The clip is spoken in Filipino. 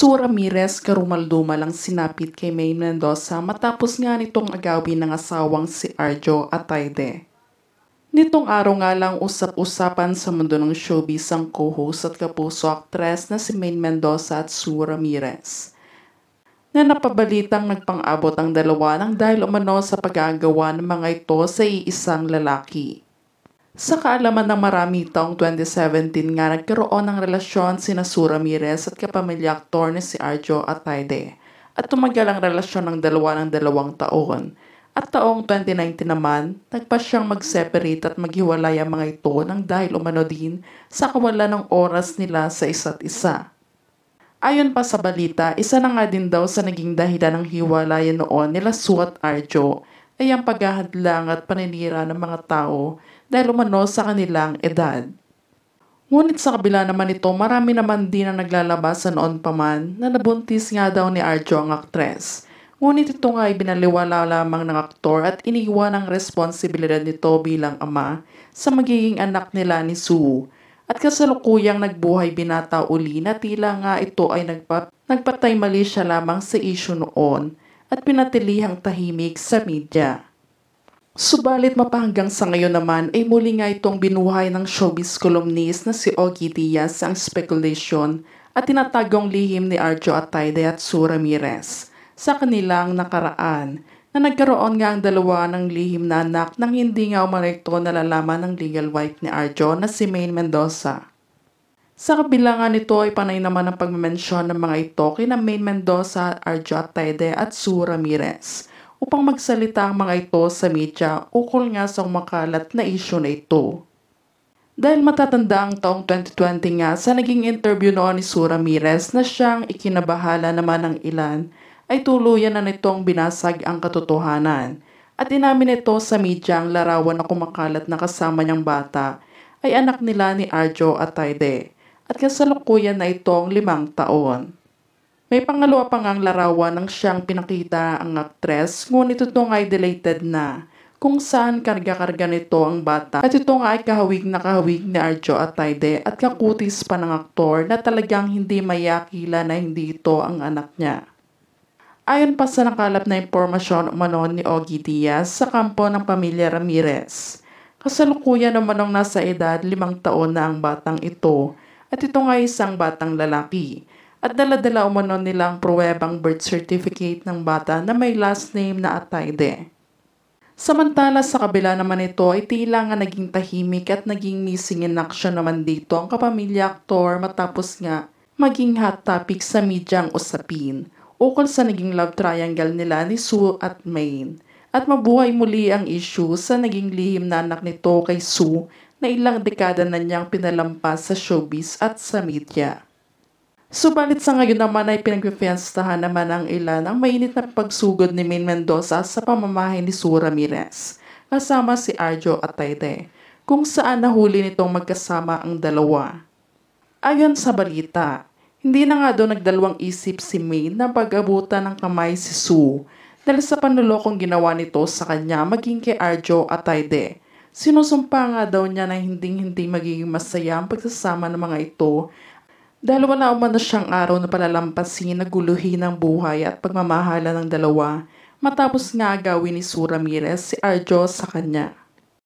Su Ramirez karumaldumal ang sinapit kay May Mendoza matapos nga nitong agawin ng asawang si Arjo Ataide. Nitong araw nga lang usap-usapan sa mundo ng showbiz ang co-host at kapuso actress na si May Mendoza at Su Ramirez na napabalitang nagpang-abot ang dalawa ng dahil umano sa pag pagagawa ng mga ito sa iisang lalaki. Sa kaalaman ng marami taong 2017 nga nagkaroon ng relasyon sina Sue Ramirez at kapamilya aktor ni si Arjo Atayde At tumagal ang relasyon ng dalawa ng dalawang taon. At taong 2019 naman, nagpa siyang mag-separate at maghiwalay ang mga ito nang dahil umano din sa kawalan ng oras nila sa isa't isa. Ayon pa sa balita, isa na nga din daw sa naging dahilan ng hiwalayan noon nila Sue at Arjo ay ang paghahadlang at paninira ng mga tao dahil umano sa kanilang edad. Ngunit sa kabila naman nito, marami naman din ang naglalabas sa noon pa man na nabuntis nga daw ni Arjo ang aktres. Ngunit ito nga ay binaliwala lamang ng aktor at iniwan ang responsibilidad nito bilang ama sa magiging anak nila ni Sue at kasalukuyang nagbuhay binata uli na tila nga ito ay nagpa- nagpatay mali siya lamang sa issue noon at pinatilihang tahimik sa media. Subalit mapahanggang sa ngayon naman ay muli nga itong binuhay ng showbiz columnist na si Ogie Diaz ang speculation at tinatagong lihim ni Arjo Atayde at Sue Ramirez sa kanilang nakaraan na nagkaroon nga ang dalawa ng lihim na anak nang hindi nga umarekto nalalaman ng legal wife ni Arjo na si Maine Mendoza. Sa kabila nga nito ay panay naman ang pagmemensyon ng mga ito kina Maine Mendoza, Arjot Taide at Sue Ramirez upang magsalita ang mga ito sa media ukol nga sa umakalat na isyo na ito. Dahil matatanda ang taong 2020 nga sa naging interview noon ni Sue Ramirez na siyang ikinabahala naman ng ilan ay tuluyan na nitong binasag ang katotohanan at inamin nito sa media ang larawan na kumakalat na kasama niyang bata ay anak nila ni Arjo at Taide at kasalukuyan na itong limang taon. May pangalawa pa ngang larawan ng siyang pinakita ang aktres ngunit ito nga ay deleted na kung saan karga-karga nito ang bata at ito nga ay kahawig na kahawig ni Arjo Atayde at kakutis pa ng aktor na talagang hindi mayakila na hindi ito ang anak niya. Ayon pa sa nakalap na impormasyon umano ni Ogie Diaz sa kampo ng pamilya Ramirez, kasalukuyan naman ang nasa edad limang taon na ang batang ito at ito nga isang batang lalaki. At daladala umano nilang pruwebang birth certificate ng bata na may last name na Atayde. Samantala sa kabila naman ito ay tila nga naging tahimik at naging missing in action naman dito ang kapamilya aktor matapos nga maging hot topic sa medyang usapin ukol sa naging love triangle nila ni Sue at Maine. At mabuhay muli ang issue sa naging lihim na anak nito kay Sue na ilang dekada na niyang pinalampas sa showbiz at sa media. Subalit sa ngayon naman ay pinag-fiestahan naman ang ilan ang mainit na pagsugod ni Maine Mendoza sa pamamahay ni Sue Ramirez, kasama si Arjo at Tayde, kung saan nahuli nitong magkasama ang dalawa. Ayon sa balita, hindi na nga daw nagdalawang isip si Maine na pag-abutan ng kamay si Sue dahil sa panulokong ginawa nito sa kanya maging kay Arjo at Tayde Sinusumpa nga daw niya na hindi hindi magiging masaya ang pagsasama ng mga ito dahil wala umano siyang araw na palalampasin na guluhin ang buhay at pagmamahala ng dalawa matapos nga gawin ni Sue Ramirez si Arjo sa kanya.